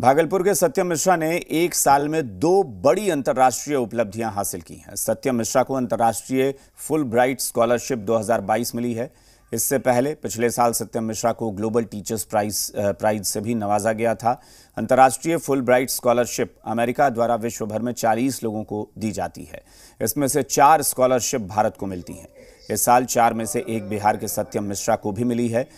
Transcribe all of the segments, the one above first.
भागलपुर के सत्यम मिश्रा ने एक साल में दो बड़ी अंतर्राष्ट्रीय उपलब्धियां हासिल की हैं सत्यम मिश्रा को अंतर्राष्ट्रीय फुल ब्राइट स्कॉलरशिप 2022 मिली है इससे पहले पिछले साल सत्यम मिश्रा को ग्लोबल टीचर्स प्राइज प्राइज से भी नवाजा गया था अंतर्राष्ट्रीय फुल ब्राइट स्कॉलरशिप अमेरिका द्वारा विश्व भर में 40 लोगों को दी जाती है इसमें से चार स्कॉलरशिप भारत को मिलती हैं इस साल चार में से एक बिहार के सत्यम मिश्रा को भी मिली है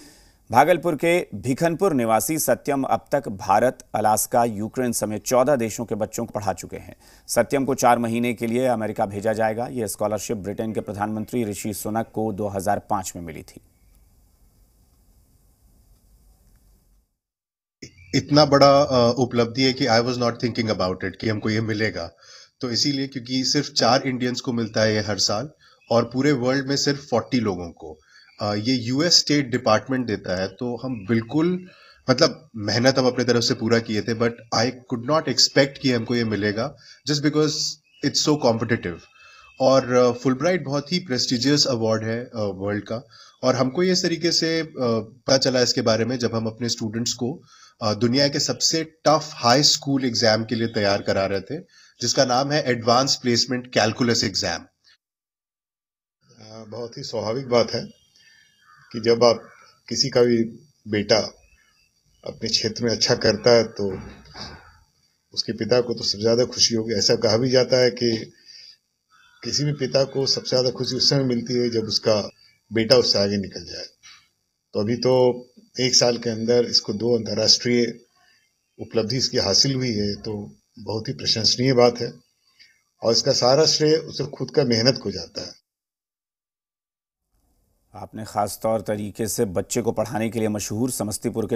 भागलपुर के भिखनपुर निवासी सत्यम अब तक भारत अलास्का यूक्रेन समेत चौदह देशों के बच्चों को पढ़ा चुके हैं सत्यम को चार महीने के लिए अमेरिका भेजा जाएगा यह स्कॉलरशिप ब्रिटेन के प्रधानमंत्री ऋषि सुनक को 2005 में मिली थी इतना बड़ा उपलब्धि है कि I was not thinking about it कि हमको ये मिलेगा तो इसीलिए क्योंकि सिर्फ चार इंडियंस को मिलता है ये हर साल और पूरे वर्ल्ड में सिर्फ फोर्टी लोगों को ये यूएस स्टेट डिपार्टमेंट देता है तो हम बिल्कुल मतलब मेहनत हम अपने तरफ से पूरा किए थे but I could not expect कि हमको ये मिलेगा just because it's so competitive और फुलब्राइट uh, बहुत ही प्रेस्टिजियस अवार्ड है वर्ल्ड uh, का और हमको ये इस तरीके से uh, पता चला इसके बारे में जब हम अपने स्टूडेंट्स को दुनिया के सबसे टफ हाई स्कूल एग्जाम के लिए तैयार करा रहे थे जिसका नाम है एडवांस प्लेसमेंट कैलकुलस एग्जाम बहुत ही स्वाभाविक बात है कि जब आप किसी का भी बेटा अपने क्षेत्र में अच्छा करता है तो उसके पिता को तो सबसे ज़्यादा खुशी होगी ऐसा कहा भी जाता है कि किसी भी पिता को सबसे ज़्यादा खुशी उस समय मिलती है जब उसका बेटा उससे आगे निकल जाए तो अभी तो एक साल के अंदर इसको दो अंतर्राष्ट्रीय उपलब्धि इसकी हासिल हुई है तो बहुत ही प्रशंसनीय बात है और इसका सारा श्रेय उसे खुद का मेहनत को जाता है आपने ख़ास तौर तरीके से बच्चे को पढ़ाने के लिए मशहूर समस्तीपुर के